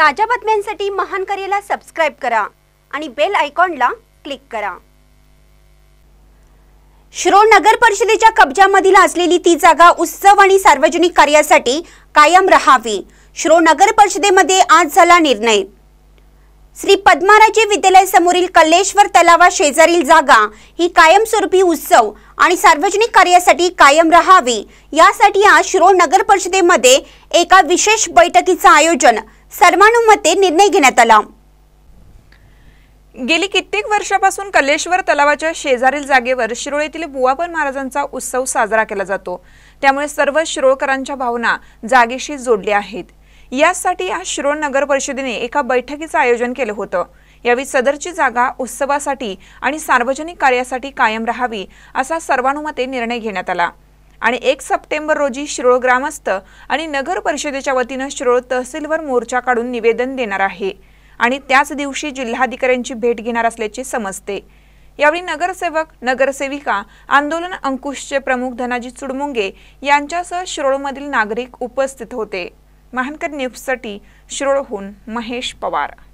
ताज्या बातम्यांसाठी महान करेला सबस्क्राईब करा आणि बेल आयकॉनला क्लिक करा श्रो नगर परिषदेच्या कब्जामधील असलेली ती जागा उत्सव आणि सार्वजनिक कार्यासाठी कायम राहावी श्रो नगर परिषदेमध्ये आज झाला निर्णय श्री विद्यालय समोरील कल्लेश्वर तलावा शेजारील जागा ही कायमस्वरूपी उत्सव आणि सार्वजनिक कार्यासाठी कायम राहावी यासाठी आज शिरोळ नगर परिषदेमध्ये एका विशेष बैठकीचं आयोजन सर्वानुमते निर्णय घेण्यात आला गेली कित्येक वर्षापासून कल्लेश्वर तलावाच्या शेजारील जागेवर शिरोळेतील येथील बुवापन महाराजांचा उत्सव साजरा केला जातो त्यामुळे सर्व शिरोळकरांच्या भावना जागेशी जोडल्या आहेत यासाठी आज शिरोळ नगर परिषदेने एका बैठकीचं आयोजन केलं होतं यावेळी सदरची जागा उत्सवासाठी आणि सार्वजनिक कार्यासाठी कायम राहावी असा सर्वानुमते निर्णय घेण्यात आला आणि एक सप्टेंबर रोजी शिरोळ ग्रामस्थ आणि नगर परिषदेच्या वतीनं शिरोळ तहसीलवर मोर्चा काढून निवेदन देणार आहे आणि त्याच दिवशी जिल्हाधिकाऱ्यांची भेट घेणार असल्याचे समजते यावेळी नगरसेवक नगरसेविका आंदोलन अंकुशचे प्रमुख धनाजी चुडमुंगे यांच्यासह शिरोळमधील नागरिक उपस्थित होते महानकर न्यूजसाठी शिरोळहून महेश पवार